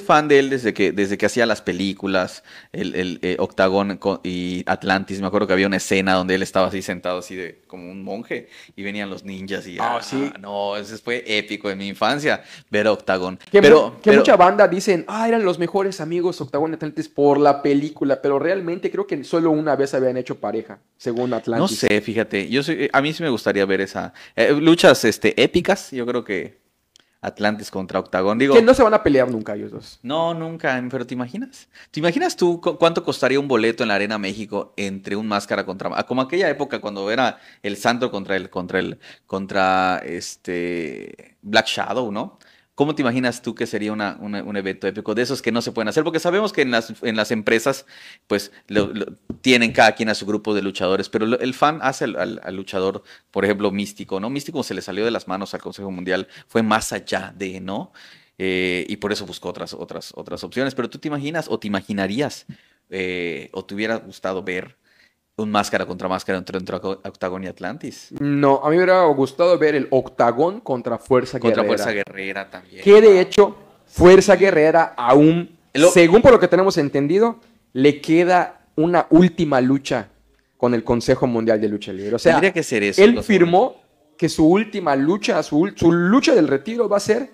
fan de él desde que, desde que hacía las películas, el, el eh, Octagón y Atlantis. Me acuerdo que había una escena donde él estaba así sentado, así de como un monje, y venían los ninjas y ah, ah ¿sí? no, eso fue épico en mi infancia ver a Octagón. Que, pero, mucha banda dicen, ah, eran los mejores amigos Octagón y Atlantis por la película, pero realmente creo que solo una vez habían hecho pareja, según Atlantis. No sé, fíjate, yo eh, a mí sí me gustaría ver esa. Eh, luchas este, épicas, yo creo que Atlantis contra Octagón. Digo, que no se van a pelear nunca ellos dos. No, nunca, pero ¿te imaginas? ¿Te imaginas tú cuánto costaría un boleto en la Arena México entre un máscara contra ah, como aquella época cuando era el Santo contra el contra el contra este Black Shadow, ¿no? ¿Cómo te imaginas tú que sería un evento épico de esos que no se pueden hacer? Porque sabemos que en las, empresas, pues, tienen cada quien a su grupo de luchadores, pero el fan hace al, luchador, por ejemplo, místico, ¿no? Místico se le salió de las manos al Consejo Mundial, fue más allá de, ¿no? Eh, y por eso buscó otras, otras, otras opciones. Pero tú te imaginas o te imaginarías eh, o te hubiera gustado ver un máscara contra máscara entre, Octagon y Atlantis. No, a mí me hubiera gustado ver el Octagón contra Fuerza contra Guerrera. Contra Fuerza Guerrera también. Que de hecho, Fuerza Guerrera aún, según por lo que tenemos entendido, le queda una última lucha con el Consejo Mundial de Lucha Libre. O sea, que ser eso. Él firmó que su última lucha, su, su lucha del retiro va a ser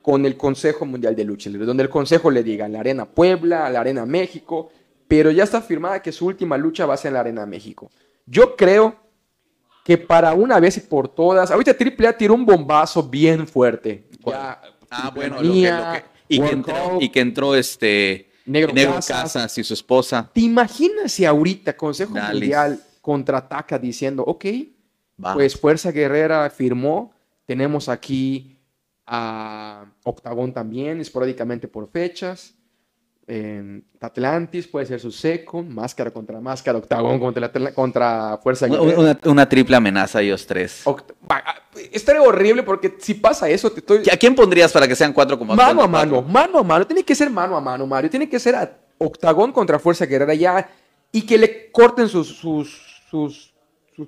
con el Consejo Mundial de Lucha Libre, donde el Consejo le diga la Arena Puebla, la Arena México, pero ya está firmada que su última lucha va a ser en la Arena México. Yo creo que para una vez y por todas, ahorita A tiró un bombazo bien fuerte. ah, bueno, lo que, y, que entró, este Negro, Casas. y su esposa. ¿Te imaginas si ahorita Consejo Mundial contraataca diciendo, ok, pues Fuerza Guerrera firmó, tenemos aquí a Octagón también, esporádicamente por fechas. Atlantis, puede ser su seco, máscara contra máscara, octagón contra, fuerza. Una, una, triple amenaza ellos tres. Ah, estaría horrible porque si pasa eso, te estoy... ¿A quién pondrías para que sean cuatro como Mano a mano, mano a mano. Tiene que ser mano a mano, Mario. Tiene que ser octagón contra fuerza guerrera ya y que le corten sus, sus, sus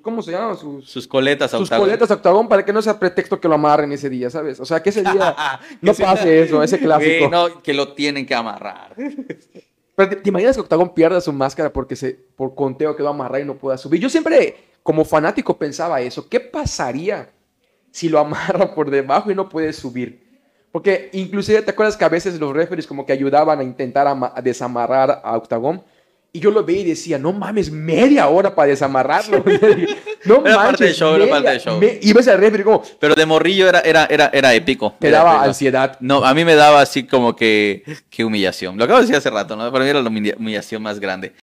¿cómo se llama? Sus, coletas a Sus coletas a para que no sea pretexto que lo amarren ese día, ¿sabes? O sea, que ese día no pase eso, ese clásico. no, que lo tienen que amarrar. Pero te, imaginas que Octagón pierda su máscara porque se, por conteo quedó amarrado y no pueda subir. Yo siempre, como fanático, pensaba eso. ¿Qué pasaría si lo amarran por debajo y no puede subir? Porque inclusive te acuerdas que a veces los referees como que ayudaban a intentar desamarrar a Octagón y yo lo veía y decía, no mames, media hora para desamarrarlo. no era parte show, parte del show. a como... Pero de morrillo era, era, era, era épico. Te daba ansiedad. No, a mí me daba así como que, que humillación. Lo acabo de decir hace rato, ¿no? Para mí era la humillación más grande.